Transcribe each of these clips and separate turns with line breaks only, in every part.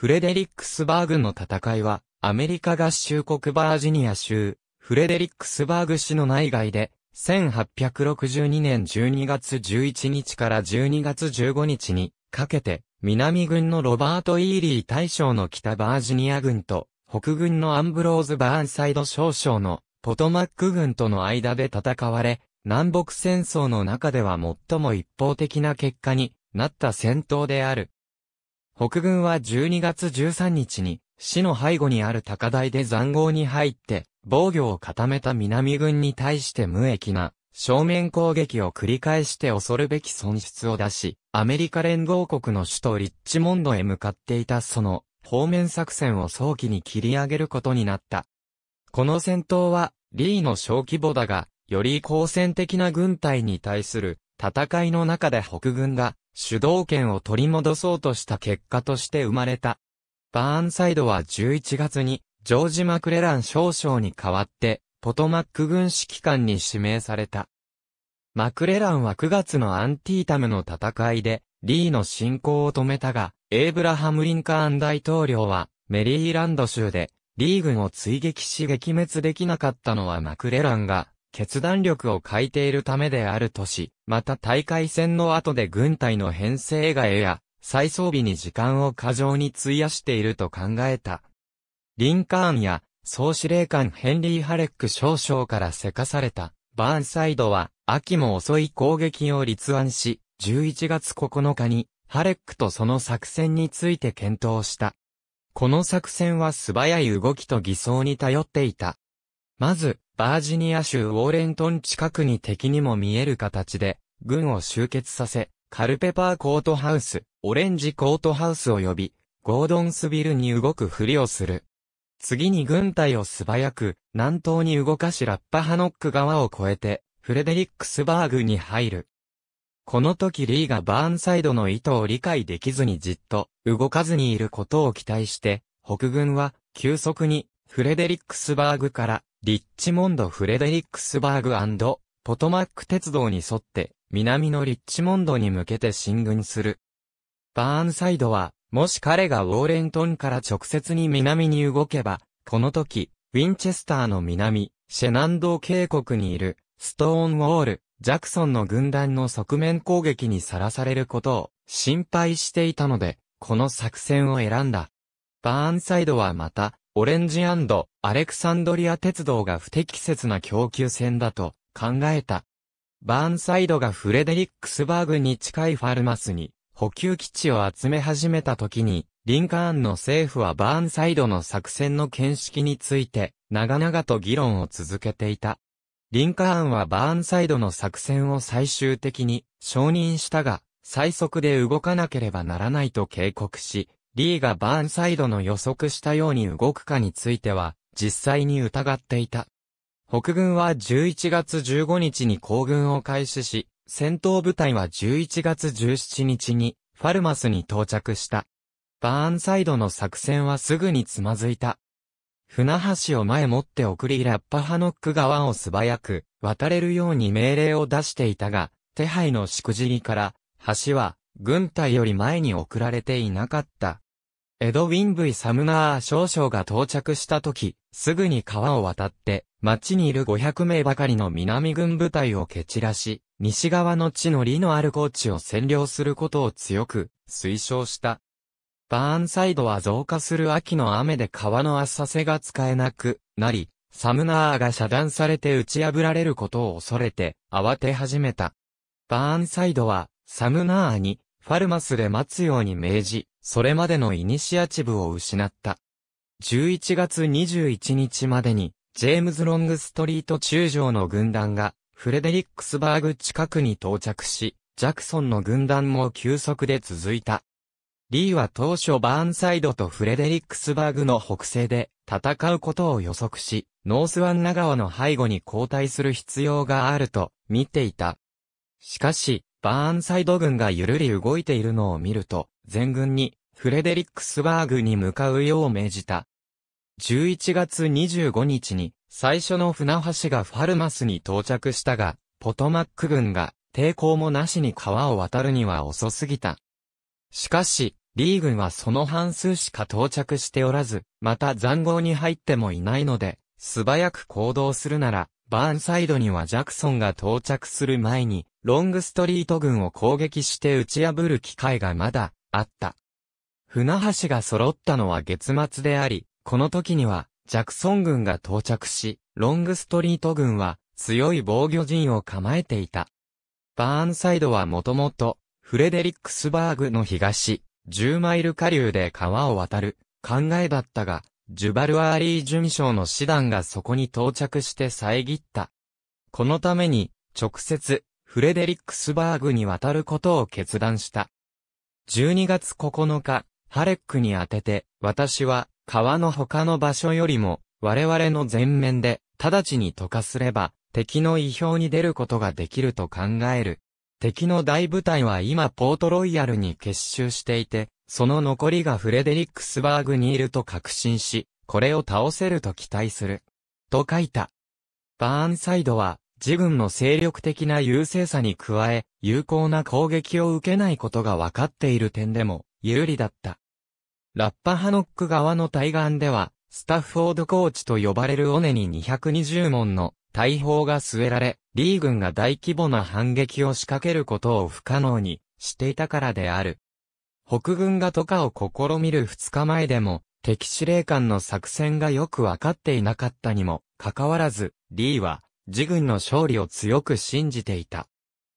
フレデリックスバーグの戦いは、アメリカ合衆国バージニア州、フレデリックスバーグ市の内外で、1862年12月11日から12月15日にかけて、南軍のロバート・イーリー大将の北バージニア軍と、北軍のアンブローズ・バーンサイド少将のポトマック軍との間で戦われ、南北戦争の中では最も一方的な結果になった戦闘である。北軍は12月13日に、市の背後にある高台で残壕に入って、防御を固めた南軍に対して無益な、正面攻撃を繰り返して恐るべき損失を出し、アメリカ連合国の首都リッチモンドへ向かっていたその、方面作戦を早期に切り上げることになった。この戦闘は、リーの小規模だが、より好戦的な軍隊に対する戦いの中で北軍が主導権を取り戻そうとした結果として生まれた。バーンサイドは11月にジョージ・マクレラン少将に代わってポトマック軍指揮官に指名された。マクレランは9月のアンティータムの戦いでリーの進行を止めたが、エイブラハム・リンカーン大統領はメリーランド州でリー軍を追撃し撃滅できなかったのはマクレランが決断力を欠いているためであるとし、また大会戦の後で軍隊の編成替えや、再装備に時間を過剰に費やしていると考えた。リンカーンや総司令官ヘンリー・ハレック少将からせかされたバーンサイドは秋も遅い攻撃を立案し、11月9日にハレックとその作戦について検討した。この作戦は素早い動きと偽装に頼っていた。まず、バージニア州ウォーレントン近くに敵にも見える形で、軍を集結させ、カルペパーコートハウス、オレンジコートハウスを呼び、ゴードンスビルに動くふりをする。次に軍隊を素早く、南東に動かしラッパハノック側を越えて、フレデリックスバーグに入る。この時リーがバーンサイドの意図を理解できずにじっと動かずにいることを期待して、北軍は急速にフレデリックスバーグからリッチモンド・フレデリックスバーグポトマック鉄道に沿って南のリッチモンドに向けて進軍する。バーンサイドは、もし彼がウォーレントンから直接に南に動けば、この時、ウィンチェスターの南、シェナンドー渓谷にいる、ストーンウォール、ジャクソンの軍団の側面攻撃にさらされることを心配していたので、この作戦を選んだ。バーンサイドはまた、オレンジアレクサンドリア鉄道が不適切な供給線だと考えた。バーンサイドがフレデリックスバーグに近いファルマスに補給基地を集め始めた時に、リンカーンの政府はバーンサイドの作戦の見識について長々と議論を続けていた。リンカーンはバーンサイドの作戦を最終的に承認したが、最速で動かなければならないと警告し、リーがバーンサイドの予測したように動くかについては、実際に疑っていた。北軍は11月15日に行軍を開始し、戦闘部隊は11月17日に、ファルマスに到着した。バーンサイドの作戦はすぐにつまずいた。船橋を前もって送りラッパハノック川を素早く渡れるように命令を出していたが、手配のしくじりから、橋は軍隊より前に送られていなかった。エドウィン・ブイ・サムナー少将が到着した時、すぐに川を渡って、町にいる500名ばかりの南軍部隊を蹴散らし、西側の地の利のある高地を占領することを強く推奨した。バーンサイドは増加する秋の雨で川の浅瀬が使えなくなり、サムナーが遮断されて打ち破られることを恐れて、慌て始めた。バーンサイドは、サムナーに、ファルマスで待つように命じ、それまでのイニシアチブを失った。11月21日までに、ジェームズ・ロングストリート中将の軍団が、フレデリックスバーグ近くに到着し、ジャクソンの軍団も急速で続いた。リーは当初バーンサイドとフレデリックスバーグの北西で戦うことを予測し、ノースワンナ川の背後に後退する必要があると見ていた。しかし、バーンサイド軍がゆるり動いているのを見ると、全軍にフレデリックスバーグに向かうよう命じた。11月25日に最初の船橋がファルマスに到着したが、ポトマック軍が抵抗もなしに川を渡るには遅すぎた。しかし、リー軍はその半数しか到着しておらず、また残壕に入ってもいないので、素早く行動するなら、バーンサイドにはジャクソンが到着する前に、ロングストリート軍を攻撃して打ち破る機会がまだ、あった。船橋が揃ったのは月末であり、この時には、ジャクソン軍が到着し、ロングストリート軍は、強い防御陣を構えていた。バーンサイドはもともと、フレデリックスバーグの東、10マイル下流で川を渡る、考えだったが、ジュバルアーリー准将の師団がそこに到着して遮った。このために、直接、フレデリックスバーグに渡ることを決断した。12月9日、ハレックに当てて、私は、川の他の場所よりも、我々の前面で、直ちに溶かすれば、敵の意表に出ることができると考える。敵の大部隊は今ポートロイヤルに結集していて、その残りがフレデリックスバーグにいると確信し、これを倒せると期待する。と書いた。バーンサイドは、自軍の勢力的な優勢さに加え、有効な攻撃を受けないことが分かっている点でも、有利だった。ラッパハノック側の対岸では、スタッフォードコーチと呼ばれる尾根に220門の大砲が据えられ、リー軍が大規模な反撃を仕掛けることを不可能にしていたからである。北軍が渡河を試みる2日前でも、敵司令官の作戦がよくわかっていなかったにも、かかわらず、リーは、自軍の勝利を強く信じていた。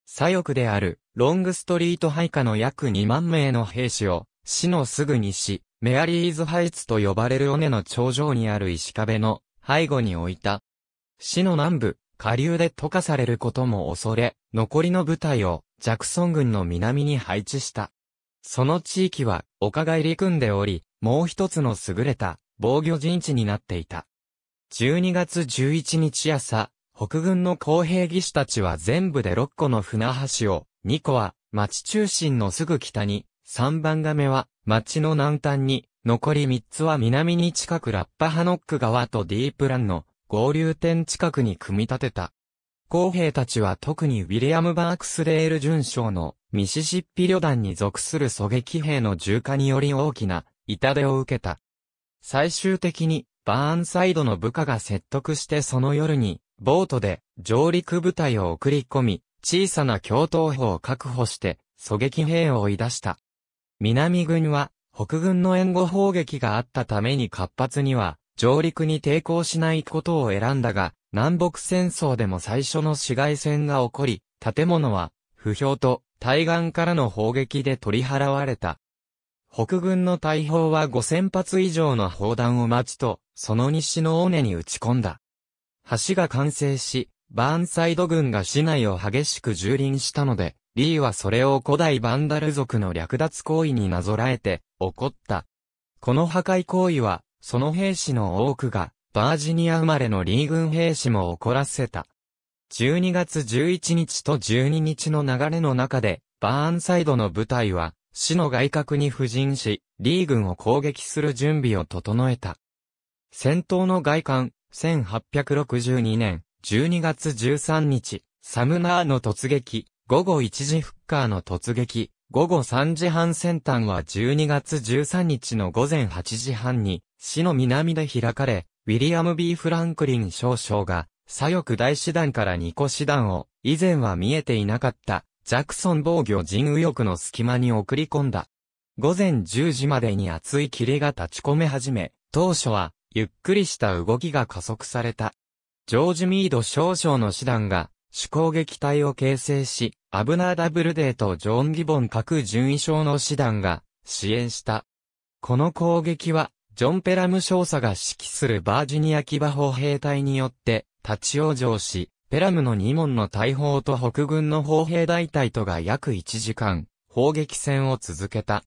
左翼である、ロングストリート配下の約2万名の兵士を、死のすぐ西、メアリーズハイツと呼ばれる尾根の頂上にある石壁の背後に置いた。死の南部、下流で溶かされることも恐れ、残りの部隊をジャクソン軍の南に配置した。その地域は丘が入り組んでおり、もう一つの優れた防御陣地になっていた。12月11日朝、北軍の公平技師たちは全部で6個の船橋を、2個は町中心のすぐ北に、3番亀は町の南端に、残り3つは南に近くラッパハノック川とディープランの合流点近くに組み立てた。公兵たちは特にウィリアム・バークスレール准将のミシシッピ旅団に属する狙撃兵の重火により大きな痛手を受けた。最終的にバーンサイドの部下が説得してその夜にボートで上陸部隊を送り込み小さな共闘砲を確保して狙撃兵を追い出した。南軍は北軍の援護砲撃があったために活発には上陸に抵抗しないことを選んだが、南北戦争でも最初の市街戦が起こり、建物は、不評と対岸からの砲撃で取り払われた。北軍の大砲は5000発以上の砲弾を待ちと、その西の尾根に打ち込んだ。橋が完成し、バーンサイド軍が市内を激しく蹂躙したので、リーはそれを古代バンダル族の略奪行為になぞらえて、怒った。この破壊行為は、その兵士の多くが、バージニア生まれのリー軍兵士も怒らせた。12月11日と12日の流れの中で、バーンサイドの部隊は、市の外角に布陣し、リー軍を攻撃する準備を整えた。戦闘の外観、1862年12月13日、サムナーの突撃、午後1時フッカーの突撃、午後3時半先端は12月13日の午前8時半に、市の南で開かれ、ウィリアム・ B・ フランクリン少将が、左翼大師団から二個師団を、以前は見えていなかった、ジャクソン防御陣右翼の隙間に送り込んだ。午前10時までに厚い霧が立ち込め始め、当初は、ゆっくりした動きが加速された。ジョージ・ミード少将の師団が、主攻撃隊を形成し、アブナー・ダブルデーとジョン・ギボン各順位将の師団が支援した。この攻撃は、ジョン・ペラム少佐が指揮するバージニア騎馬砲兵隊によって立ち往生し、ペラムの2門の大砲と北軍の砲兵大隊とが約1時間、砲撃戦を続けた。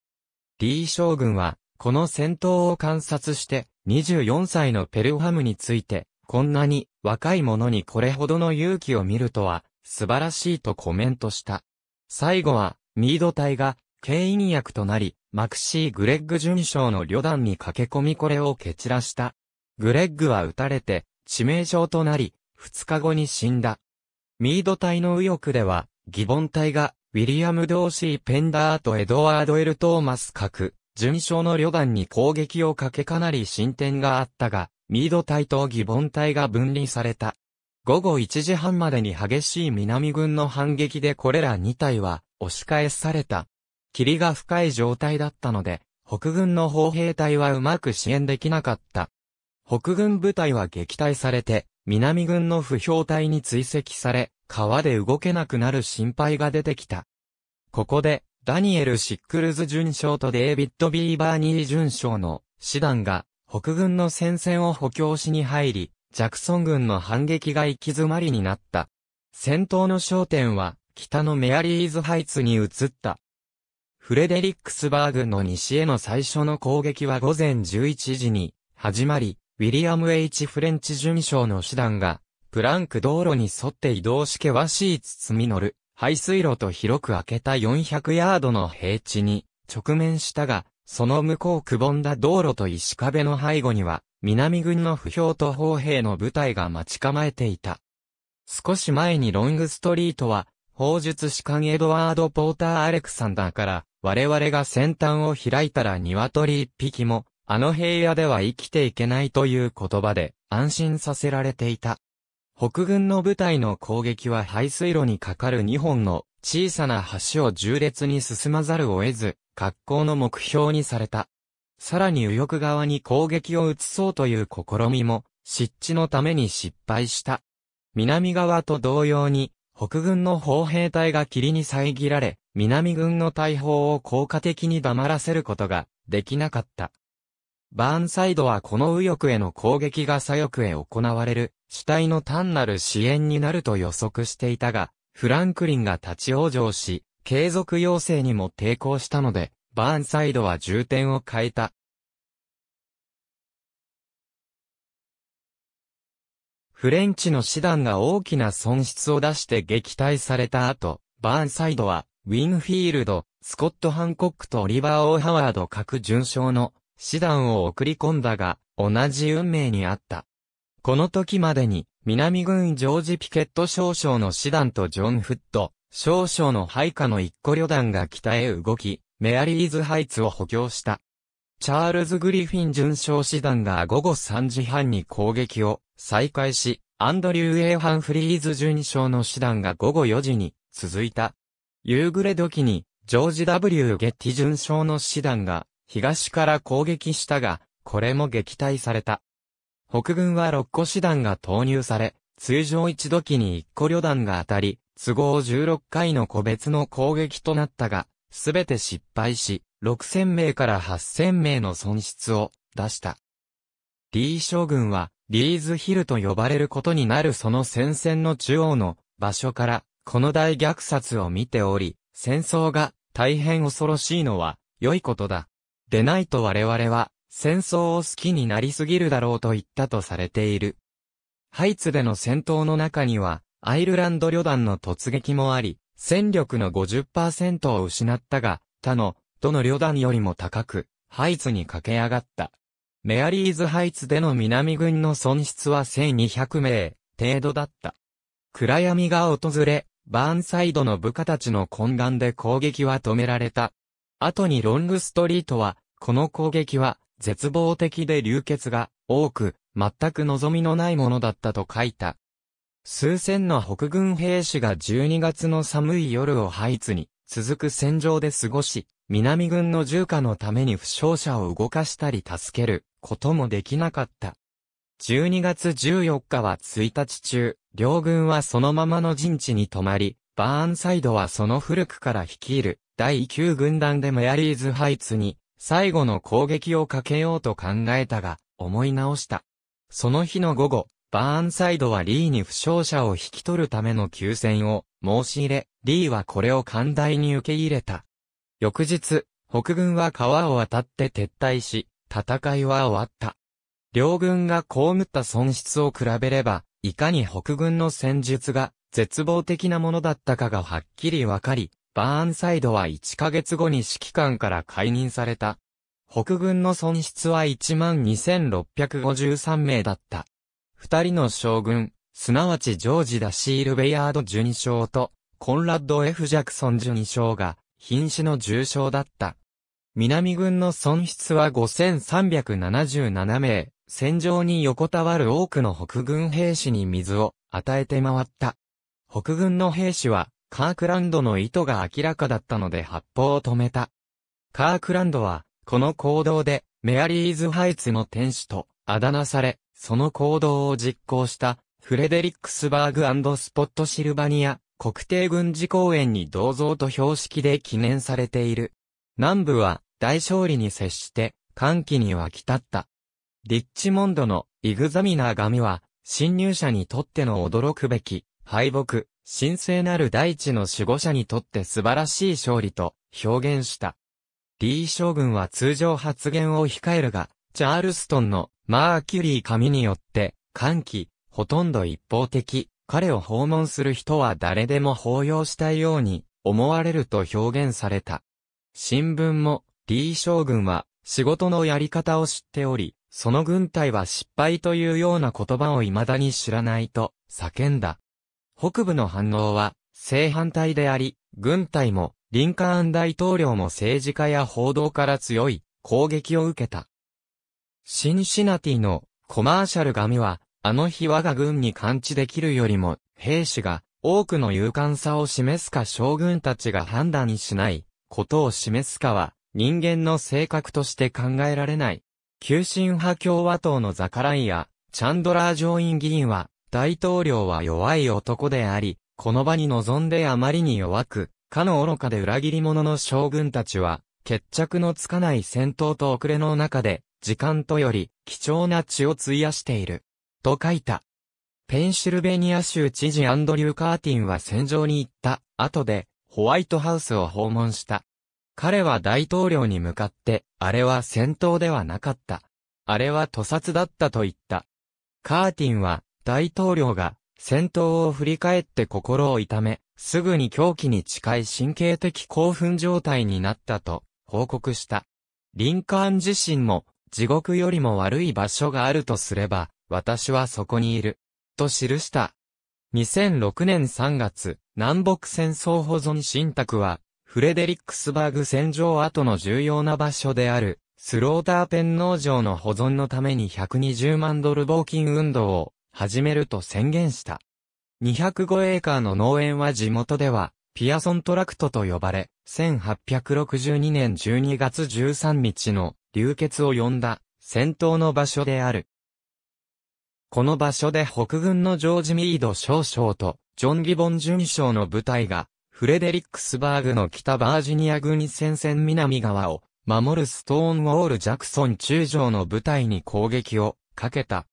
リー将軍は、この戦闘を観察して、24歳のペルハムについて、こんなに若い者にこれほどの勇気を見るとは素晴らしいとコメントした。最後はミード隊が牽引役となり、マクシー・グレッグ準将の旅団に駆け込みこれを蹴散らした。グレッグは撃たれて致命傷となり、2日後に死んだ。ミード隊の右翼では、ギボン隊がウィリアム・ドーシー・ペンダーとエドワード・エル・トーマス各、準将の旅団に攻撃をかけかなり進展があったが、ミード隊とギボン隊が分離された。午後1時半までに激しい南軍の反撃でこれら2隊は押し返された。霧が深い状態だったので、北軍の砲兵隊はうまく支援できなかった。北軍部隊は撃退されて、南軍の不評隊に追跡され、川で動けなくなる心配が出てきた。ここで、ダニエル・シックルズ准将とデイビッド・ビーバーニー准将の師団が北軍の戦線を補強しに入り、ジャクソン軍の反撃が行き詰まりになった。戦闘の焦点は、北のメアリーズハイツに移った。フレデリックスバーグの西への最初の攻撃は午前11時に始まり、ウィリアム・ H・ フレンチ準将の師団が、プランク道路に沿って移動し険しい包み乗る、排水路と広く開けた400ヤードの平地に直面したが、その向こうくぼんだ道路と石壁の背後には、南軍の不評と砲兵の部隊が待ち構えていた。少し前にロングストリートは、砲術士官エドワード・ポーター・アレクサンダーから、我々が先端を開いたら鶏一匹も、あの平野では生きていけないという言葉で安心させられていた。北軍の部隊の攻撃は排水路に架かる2本の小さな橋を縦列に進まざるを得ず、格好の目標にされた。さらに右翼側に攻撃を移そうという試みも、湿地のために失敗した。南側と同様に、北軍の砲兵隊が霧に遮られ、南軍の大砲を効果的に黙らせることができなかった。バーンサイドはこの右翼への攻撃が左翼へ行われる主体の単なる支援になると予測していたが、フランクリンが立ち往生し、継続要請にも抵抗したので、バーンサイドは重点を変えた。フレンチの師団が大きな損失を出して撃退された後、バーンサイドは、ウィンフィールド、スコット・ハンコックとオリバー・オー・ハワード各順将の師団を送り込んだが、同じ運命にあった。この時までに、南軍ジョージ・ピケット少将の師団とジョン・フッド、少々の配下の一個旅団が北へ動き、メアリーズハイツを補強した。チャールズ・グリフィン巡将師団が午後3時半に攻撃を再開し、アンドリュー・エイハンフリーズ巡将の師団が午後4時に続いた。夕暮れ時に、ジョージ・ W・ ゲッティ巡将の師団が東から攻撃したが、これも撃退された。北軍は6個師団が投入され、通常一時に1個旅団が当たり、都合16回の個別の攻撃となったが、すべて失敗し、6000名から8000名の損失を出した。リー将軍は、リーズヒルと呼ばれることになるその戦線の中央の場所から、この大虐殺を見ており、戦争が大変恐ろしいのは良いことだ。でないと我々は戦争を好きになりすぎるだろうと言ったとされている。ハイツでの戦闘の中には、アイルランド旅団の突撃もあり、戦力の50%を失ったが、他の、どの旅団よりも高く、ハイツに駆け上がった。メアリーズハイツでの南軍の損失は1200名程度だった。暗闇が訪れ、バーンサイドの部下たちの懇願で攻撃は止められた。後にロングストリートは、この攻撃は絶望的で流血が多く、全く望みのないものだったと書いた。数千の北軍兵士が12月の寒い夜をハイツに続く戦場で過ごし、南軍の重火のために負傷者を動かしたり助けることもできなかった。12月14日は1日中、両軍はそのままの陣地に泊まり、バーンサイドはその古くから率いる第9軍団でメアリーズハイツに最後の攻撃をかけようと考えたが、思い直した。その日の午後、バーンサイドはリーに負傷者を引き取るための休戦を申し入れ、リーはこれを寛大に受け入れた。翌日、北軍は川を渡って撤退し、戦いは終わった。両軍が被った損失を比べれば、いかに北軍の戦術が絶望的なものだったかがはっきりわかり、バーンサイドは1ヶ月後に指揮官から解任された。北軍の損失は12,653名だった。二人の将軍、すなわちジョージ・ダシール・ベヤード準将と、コンラッド・ F・ ジャクソン準将が、瀕死の重傷だった。南軍の損失は5377名、戦場に横たわる多くの北軍兵士に水を与えて回った。北軍の兵士は、カークランドの意図が明らかだったので発砲を止めた。カークランドは、この行動で、メアリーズハイツの天使と、あだ名され、その行動を実行したフレデリックスバーグスポットシルバニア国定軍事公園に銅像と標識で記念されている。南部は大勝利に接して歓喜に沸き立った。リッチモンドのイグザミナー紙は侵入者にとっての驚くべき敗北、神聖なる大地の守護者にとって素晴らしい勝利と表現した。リー将軍は通常発言を控えるが、チャールストンのマーキュリー神によって、歓喜、ほとんど一方的、彼を訪問する人は誰でも抱擁したいように、思われると表現された。新聞も、リー将軍は、仕事のやり方を知っており、その軍隊は失敗というような言葉を未だに知らないと、叫んだ。北部の反応は、正反対であり、軍隊も、リンカーン大統領も政治家や報道から強い攻撃を受けた。シンシナティのコマーシャル紙は、あの日我が軍に感知できるよりも、兵士が多くの勇敢さを示すか将軍たちが判断しないことを示すかは、人間の性格として考えられない。急進派共和党のザカライア、チャンドラー上院議員は、大統領は弱い男であり、この場に臨んであまりに弱く、かの愚かで裏切り者の将軍たちは、決着のつかない戦闘と遅れの中で、時間とより貴重な血を費やしている。と書いた。ペンシルベニア州知事アンドリュー・カーティンは戦場に行った後でホワイトハウスを訪問した。彼は大統領に向かって、あれは戦闘ではなかった。あれは屠殺だったと言った。カーティンは大統領が戦闘を振り返って心を痛め、すぐに狂気に近い神経的興奮状態になったと報告した。リンカーン自身も地獄よりも悪い場所があるとすれば、私はそこにいる。と記した。2006年3月、南北戦争保存信託は、フレデリックスバーグ戦場跡の重要な場所である、スローターペン農場の保存のために120万ドル募金運動を始めると宣言した。205エーカーの農園は地元では、ピアソントラクトと呼ばれ、1862年12月13日の流血を呼んだ戦闘の場所である。この場所で北軍のジョージ・ミード少将とジョン・ギボン准将の部隊がフレデリックスバーグの北バージニア軍戦線南側を守るストーンウォール・ジャクソン中将の部隊に攻撃をかけた。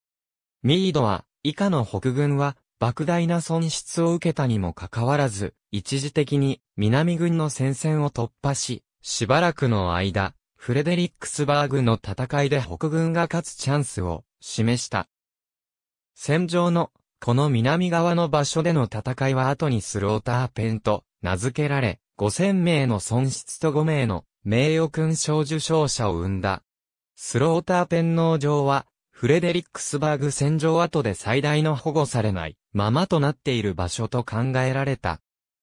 ミードは以下の北軍は莫大な損失を受けたにもかかわらず一時的に南軍の戦線を突破ししばらくの間フレデリックスバーグの戦いで北軍が勝つチャンスを示した。戦場のこの南側の場所での戦いは後にスローターペンと名付けられ、5000名の損失と5名の名誉勲章受章者を生んだ。スローターペン農場は、フレデリックスバーグ戦場後で最大の保護されないままとなっている場所と考えられた。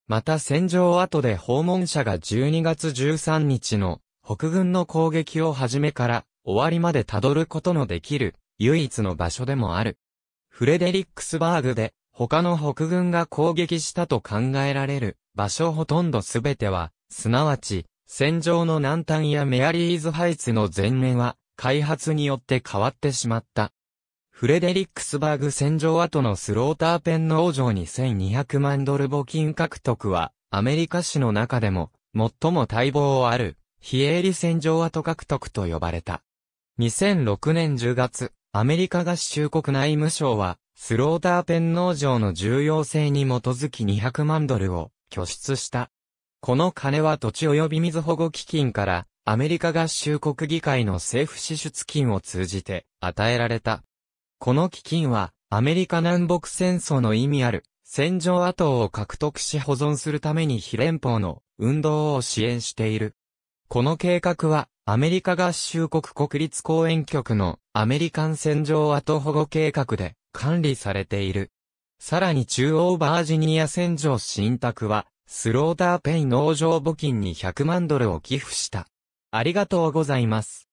また戦場後で訪問者が12月13日の北軍の攻撃を始めから終わりまで辿ることのできる唯一の場所でもある。フレデリックスバーグで他の北軍が攻撃したと考えられる場所ほとんどすべては、すなわち戦場の南端やメアリーズハイツの前面は開発によって変わってしまった。フレデリックスバーグ戦場後のスローターペン農場に1200万ドル募金獲得は、アメリカ史の中でも、最も待望ある、非営利戦場跡獲得と呼ばれた。2006年10月、アメリカ合衆国内務省は、スローターペン農場の重要性に基づき200万ドルを拠出した。この金は土地及び水保護基金からアメリカ合衆国議会の政府支出金を通じて与えられた。この基金はアメリカ南北戦争の意味ある戦場跡を獲得し保存するために非連邦の運動を支援している。この計画は、アメリカ合衆国国立公園局のアメリカン戦場跡保護計画で管理されている。さらに中央バージニア戦場新宅は、スローターペイ農場募金に100万ドルを寄付した。ありがとうございます。